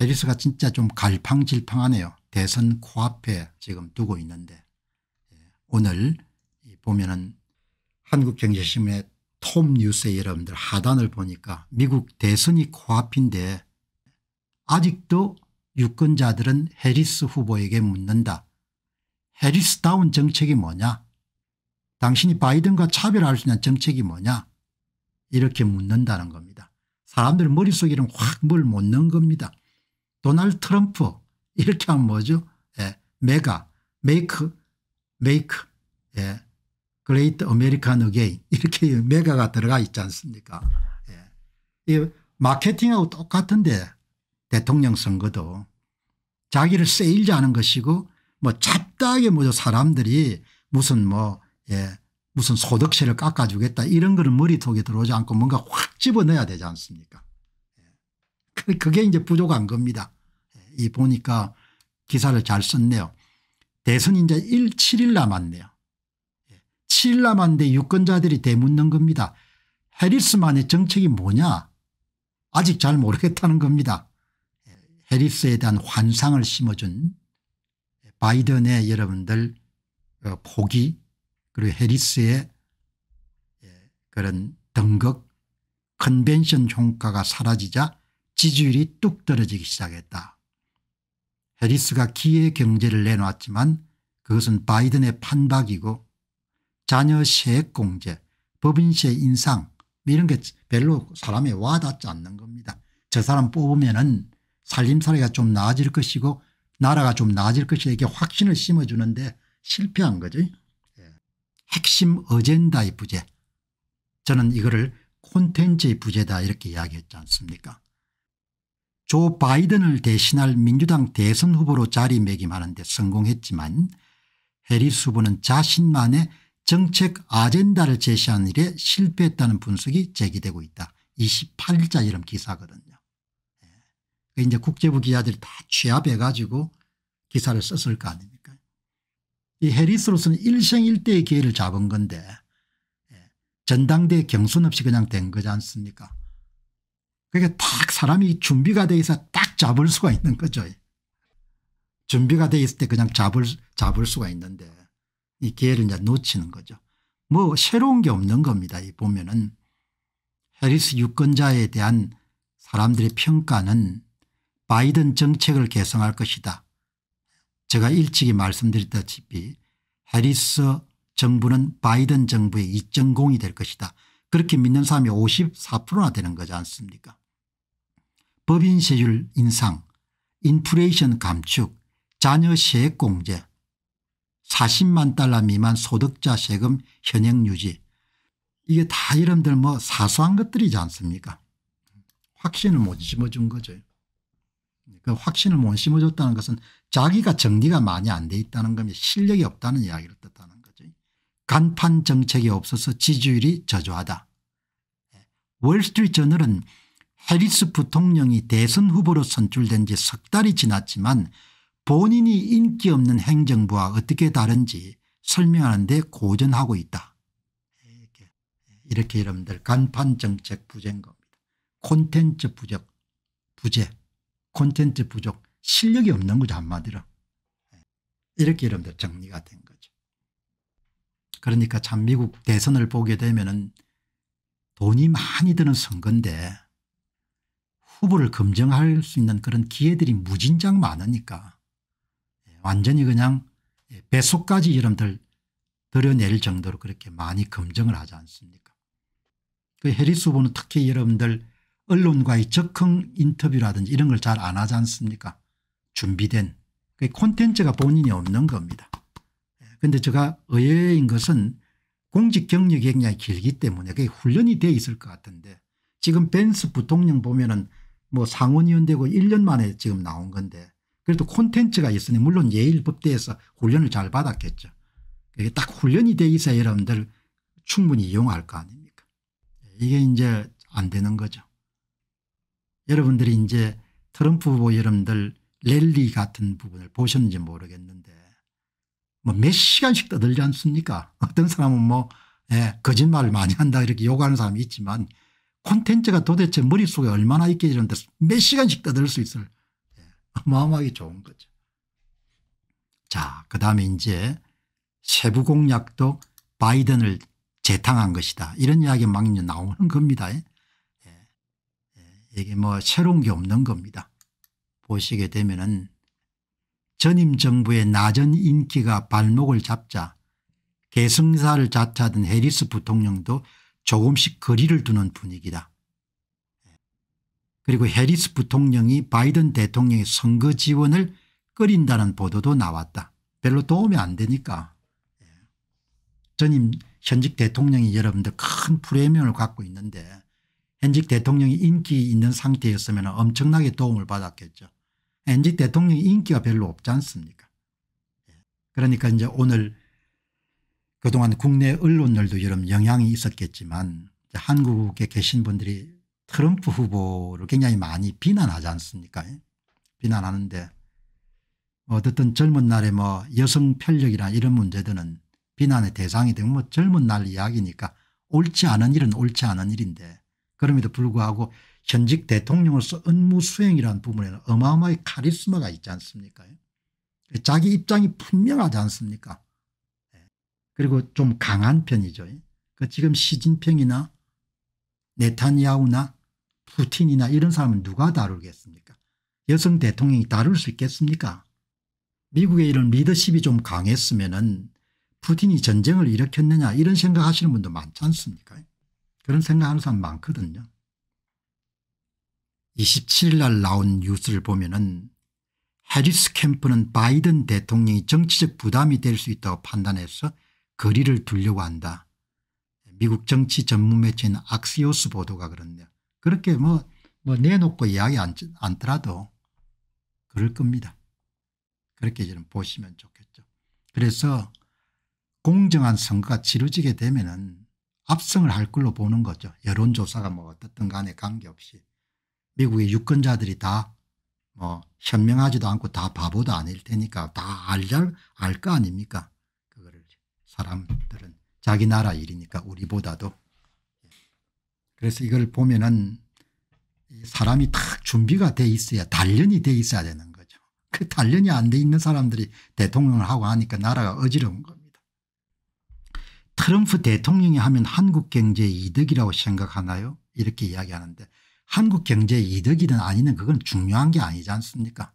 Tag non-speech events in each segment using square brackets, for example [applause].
해리스가 진짜 좀 갈팡질팡하네요. 대선 코앞에 지금 두고 있는데 예, 오늘 보면은 한국경제신문의 톰 뉴스에 여러분들 하단을 보니까 미국 대선이 코앞인데 아직도 유권자들은 해리스 후보에게 묻는다. 해리스다운 정책이 뭐냐 당신이 바이든과 차별할 수 있는 정책이 뭐냐 이렇게 묻는다는 겁니다. 사람들 머릿속에는 확 뭘 묻는 겁니다. 도널드 트럼프 이렇게 하면 뭐죠? 예. 메가 메이크 메이크 예. 그레이트 아메리칸 어게인 이렇게 메가가 들어가 있지 않습니까? 예. 이 마케팅하고 똑같은데 대통령 선거도 자기를 세일자는 것이고 뭐 잡다하게 뭐죠 사람들이 무슨 뭐 예. 무슨 소득세를 깎아주겠다 이런 거는 머리통에 들어오지 않고 뭔가 확 집어넣어야 되지 않습니까? 그게 이제 부족한 겁니다. 이 보니까 기사를 잘 썼네요. 대선 이제 1, 7일 남았네요. 7일 예, 남았는데 유권자들이 대묻는 겁니다. 해리스만의 정책이 뭐냐 아직 잘 모르겠다는 겁니다. 예, 해리스에 대한 환상을 심어준 바이든의 여러분들 어, 포기 그리고 해리스의 예, 그런 등극 컨벤션 효과가 사라지자 지지율이 뚝 떨어지기 시작했다. 해리스가 기회 경제를 내놓았지만 그것은 바이든의 판박이고 자녀 세액 공제, 법인세 인상 뭐 이런 게 별로 사람에 와닿지 않는 겁니다. 저 사람 뽑으면 은 살림살이가 좀 나아질 것이고 나라가 좀 나아질 것이다 게 확신을 심어주는데 실패한 거죠. 예. 핵심 어젠다의 부재 저는 이거를 콘텐츠의 부재다 이렇게 이야기했지 않습니까 조 바이든을 대신할 민주당 대선 후보로 자리매김하는 데 성공했지만 해리스 후보는 자신만의 정책 아젠다를 제시하는 일에 실패했다는 분석이 제기되고 있다. 28일자 이런 기사거든요. 예. 이제 국제부 기자들이 다 취합해 가지고 기사를 썼을 거 아닙니까 이 해리스로서는 일생일대의 기회를 잡은 건데 예, 전당대 경선 없이 그냥 된 거지 않습니까 그게 딱 사람이 준비가 돼 있어 딱 잡을 수가 있는 거죠. 준비가 돼 있을 때 그냥 잡을 잡을 수가 있는데 이 기회를 이제 놓치는 거죠. 뭐 새로운 게 없는 겁니다. 이 보면은 해리스 유권자에 대한 사람들의 평가는 바이든 정책을 개선할 것이다. 제가 일찍이 말씀드렸다시피 해리스 정부는 바이든 정부의 2.0이 될 것이다. 그렇게 믿는 사람이 54%나 되는 거지 않습니까 법인세율 인상, 인플레이션 감축, 자녀 세액 공제, 40만 달러 미만 소득자 세금 현행 유지 이게 다 이름들 뭐 사소한 것들이지 않습니까 확신을 못 심어준 거죠. 그 확신을 못 심어줬다는 것은 자기가 정리가 많이 안 돼 있다는 겁니다. 실력이 없다는 이야기를 뜻하는 거죠. 간판 정책이 없어서 지지율이 저조하다. 예. 월스트리트 저널은 해리스 부통령이 대선 후보로 선출된 지 석 달이 지났지만 본인이 인기 없는 행정부와 어떻게 다른지 설명하는데 고전하고 있다. 이렇게, 이렇게 여러분들 간판 정책 부재인 겁니다. 콘텐츠 부족, 부재, 콘텐츠 부족, 실력이 없는 거죠 한마디로. 예. 이렇게 여러분들 정리가 된 거죠. 그러니까 참 미국 대선을 보게 되면 은 돈이 많이 드는 선거인데 후보를 검증할 수 있는 그런 기회들이 무진장 많으니까 예, 완전히 그냥 예, 배속까지 여러분들 드려낼 정도로 그렇게 많이 검증을 하지 않습니까 그 해리스 후보는 특히 여러분들 언론과의 적흥 인터뷰라든지 이런 걸 잘 안 하지 않습니까 준비된 그 콘텐츠가 본인이 없는 겁니다 예, 근데 제가 의외인 것은 공직 경력이 굉장히 길기 때문에 그게 훈련이 돼 있을 것 같은데 지금 벤스 부통령 보면은 뭐 상원의원되고 1년 만에 지금 나온 건데 그래도 콘텐츠가 있으니 물론 예일법대에서 훈련을 잘 받았겠죠. 이게 딱 훈련이 돼 있어야 여러분들 충분히 이용할 거 아닙니까. 이게 이제 안 되는 거죠. 여러분들이 이제 트럼프 후보 여러분들 랠리 같은 부분을 보셨는지 모르겠는데 뭐 몇 시간씩 떠들지 않습니까 어떤 사람은 뭐 예, 거짓말을 많이 한다 이렇게 요구하는 사람이 있지만 콘텐츠가 도대체 머릿속에 얼마나 있겠는데 게몇 시간씩 떠들 수 있을 예, 어마어마하게 좋은 거죠. 자 그다음에 이제 세부 공약도 바이든을 재탕한 것이다 이런 이야기 막 나오는 겁니다. 예, 예, 이게 뭐 새로운 게 없는 겁니다. 보시게 되면은 전임 정부의 낮은 인기가 발목을 잡자 개승사를 자처하던 해리스 부통령도 조금씩 거리를 두는 분위기다. 그리고 해리스 부통령이 바이든 대통령의 선거 지원을 끓인다는 보도도 나왔다. 별로 도움이 안 되니까. 전임 현직 대통령이 여러분들 큰 프레미엄을 갖고 있는데 현직 대통령이 인기 있는 상태였으면 엄청나게 도움을 받았겠죠. 현직 대통령이 인기가 별로 없지 않습니까. 그러니까 이제 오늘 그동안 국내 언론들도 여러 영향이 있었겠지만 한국에 계신 분들이 트럼프 후보를 굉장히 많이 비난하지 않습니까 비난하는데 어쨌든 젊은 날에 뭐 여성 편력이나 이런 문제들은 비난의 대상이 되고 뭐 젊은 날 이야기니까 옳지 않은 일은 옳지 않은 일인데 그럼에도 불구하고 현직 대통령으로서 업무 수행이라는 부분에는 어마어마한 카리스마가 있지 않습니까 자기 입장이 분명하지 않습니까 그리고 좀 강한 편이죠. 그 지금 시진핑이나 네타니야후나 푸틴이나 이런 사람은 누가 다루겠습니까 여성 대통령이 다룰 수 있겠습니까 미국의 이런 리더십이 좀 강했으면 은 푸틴이 전쟁을 일으켰느냐 이런 생각하시는 분도 많지 않습니까 그런 생각하는 사람 많거든요. 27일 날 나온 뉴스를 보면 은 해리스 캠프는 바이든 대통령이 정치적 부담이 될 수 있다고 판단해서 거리를 두려고 한다. 미국 정치 전문 매체인 악시오스 보도가 그렇네요. 그렇게 뭐, 뭐 내놓고 이야기 안, 더라도 그럴 겁니다. 그렇게 좀 보시면 좋겠죠. 그래서 공정한 선거가 치러지게 되면은 압승을 할 걸로 보는 거죠. 여론조사가 뭐 어떻든 간에 관계없이. 미국의 유권자들이 다 뭐 현명하지도 않고 다 바보도 아닐 테니까 다 알거 아닙니까? 사람들은 자기 나라 일이니까 우리보다도. 그래서 이걸 보면은 사람이 탁 준비가 돼 있어야 단련이 돼 있어야 되는 거죠. 그 단련이 안 돼 있는 사람들이 대통령을 하고 하니까 나라가 어지러운 겁니다. 트럼프 대통령이 하면 한국 경제 이득이라고 생각하나요? 이렇게 이야기하는데 한국 경제 이득이든 아니든 그건 중요한 게 아니지 않습니까?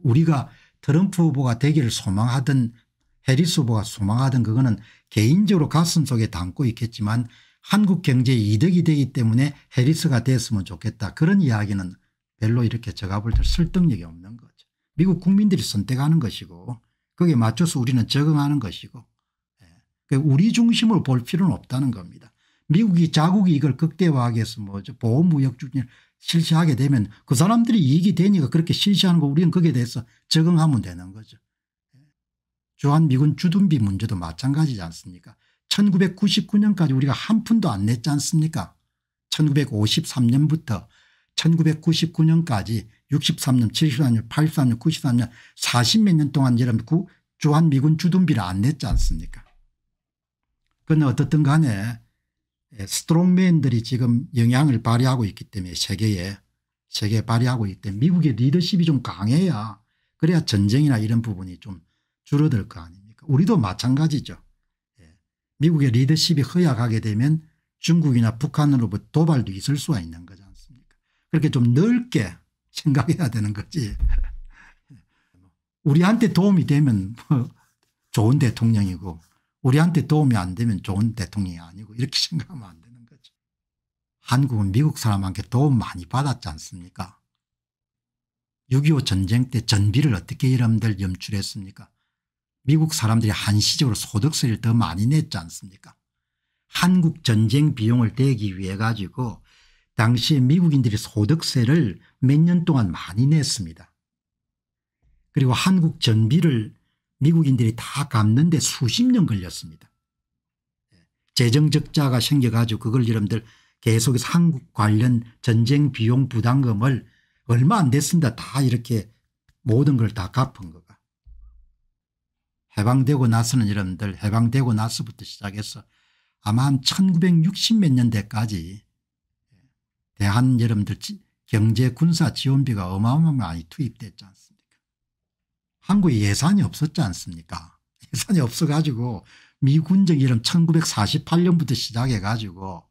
우리가 트럼프 후보가 되기를 소망하던 해리스 후보가 소망하던 그거는 개인적으로 가슴속에 담고 있겠지만 한국 경제에 이득이 되기 때문에 해리스가 됐으면 좋겠다 그런 이야기는 별로 이렇게 제가 볼때 설득력이 없는 거죠. 미국 국민들이 선택하는 것이고 거기에 맞춰서 우리는 적응하는 것이고 예, 우리 중심을 볼 필요는 없다는 겁니다. 미국이 자국이 이걸 극대화하기 해서뭐 보호무역 추진을 실시하게 되면 그 사람들이 이익이 되니까 그렇게 실시하는 거 우리는 거기에 대해서 적응하면 되는 거죠. 주한미군 주둔비 문제도 마찬가지지 않습니까 1999년까지 우리가 한 푼도 안 냈지 않습니까 1953년부터 1999년까지 63년 73년 83년 93년 40몇 년 동안 여러분 주한미군 주둔비를 안 냈지 않습니까 그건 어떻든 간에 예, 스트롱맨들이 지금 영향을 발휘하고 있기 때문에 세계에 세계에 발휘하고 있기 때문에 미국의 리더십이 좀 강해야 그래야 전쟁이나 이런 부분이 좀 줄어들 거 아닙니까 우리도 마찬가지죠. 예. 미국의 리더십이 허약하게 되면 중국이나 북한으로부터 도발도 있을 수가 있는 거지 않습니까 그렇게 좀 넓게 생각해야 되는 거지. 예. 우리한테 도움이 되면 뭐 좋은 대통령이고 우리한테 도움이 안 되면 좋은 대통령이 아니고 이렇게 [laughs] 생각하면 안 되는 거죠. 한국은 미국 사람한테 도움 많이 받았지 않습니까 6.25 전쟁 때 전비를 어떻게 여러분들 염출했습니까 미국 사람들이 한시적으로 소득세를 더 많이 냈지 않습니까 한국 전쟁 비용을 떼기 위해 가지고 당시에 미국인들이 소득세를 몇 년 동안 많이 냈습니다. 그리고 한국 전비를 미국인들이 다 갚는데 수십 년 걸렸습니다. 재정적자가 생겨가지고 그걸 여러분들 계속해서 한국 관련 전쟁 비용 부담금을 얼마 안 됐습니다. 다 이렇게 모든 걸 다 갚은 거. 해방되고 나서는 여러분들 해방되고 나서부터 시작해서 아마 한 1960 몇 년대까지 대한 여러분들 경제 군사 지원비가 어마어마하게 많이 투입됐지 않습니까 한국에 예산이 없었지 않습니까 [laughs] 예산이 없어 가지고 미군정 이름 1948년부터 시작해 가지고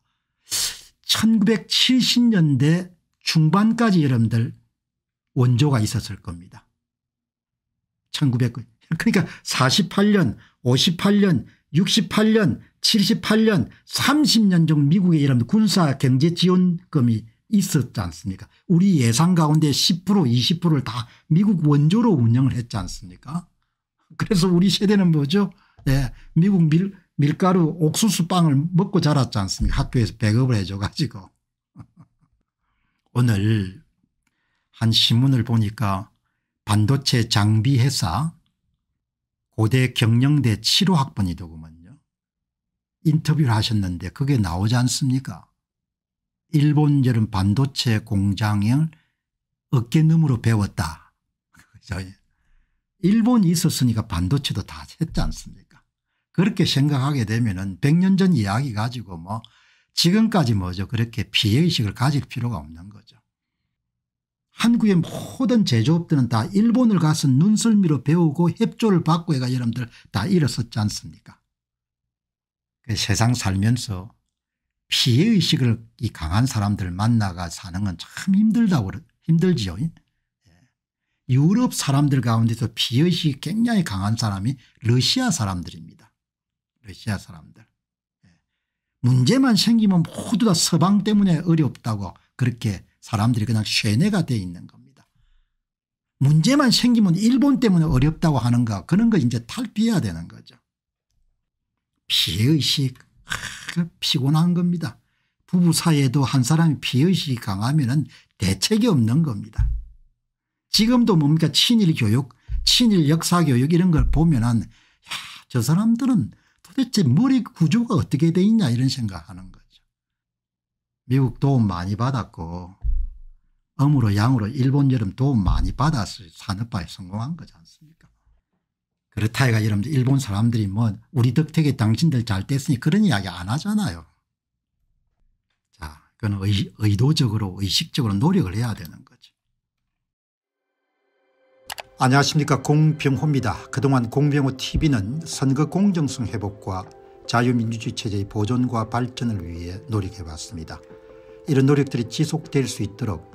1970년대 중반까지 여러분들 원조가 있었을 겁니다. 1900 그러니까 48년 58년 68년 78년 30년 정도 미국에 이런 군사 경제 지원금이 있었지 않습니까 우리 예산 가운데 10% 20%를 다 미국 원조로 운영을 했지 않습니까 그래서 우리 세대는 뭐죠 예, 미국 밀, 밀가루 옥수수 빵을 먹고 자랐지 않습니까 학교에서 배급을 해줘 가지고 오늘 한 신문을 보니까 반도체 장비 회사 고대 경영대 7호 학번이더구먼요. 인터뷰를 하셨는데 그게 나오지 않습니까 일본 여름 반도체 공장을 어깨너머로 배웠다. 일본이 있었으니까 반도체도 다 했지 않습니까 그렇게 생각하게 되면 은 100년 전 이야기 가지고 뭐 지금까지 뭐죠 그렇게 피해의식을 가질 필요가 없는 거죠. 한국의 모든 제조업들은 다 일본을 가서 눈썰미로 배우고 협조를 받고 해가 여러분들 다 일어섰지 않습니까 그 세상 살면서 피해의식을 이 강한 사람들 만나가 사는 건 참 힘들다고 힘들지요. 예. 유럽 사람들 가운데서 피해의식이 굉장히 강한 사람이 러시아 사람들입니다. 러시아 사람들. 예. 문제만 생기면 모두 다 서방 때문에 어렵다고 그렇게 사람들이 그냥 쇠뇌가 돼 있는 겁니다. 문제만 생기면 일본 때문에 어렵다고 하는가 그런 거 이제 탈피해야 되는 거죠. 피해의식 아, 피곤한 겁니다. 부부 사이에도 한 사람이 피해의식이 강하면 은 대책이 없는 겁니다. 지금도 뭡니까 친일 교육 친일 역사 교육 이런 걸 보면 은저 사람들은 도대체 머리 구조가 어떻게 돼 있냐 이런 생각하는 거죠. 미국 도움 많이 받았고 음으로 양으로 일본 여름 도움 많이 받아서 산업화에 성공한 거지 않습니까 그렇다 해가 여러분들 일본 사람들이 뭐 우리 덕택에 당신들 잘 됐으니 그런 이야기 안 하잖아요. 자 그건 의, 의도적으로 의식적으로 노력을 해야 되는 거죠. 안녕하십니까 공병호입니다. 그동안 공병호 tv는 선거 공정성 회복과 자유민주주의 체제의 보존과 발전을 위해 노력해왔습니다. 이런 노력들이 지속될 수 있도록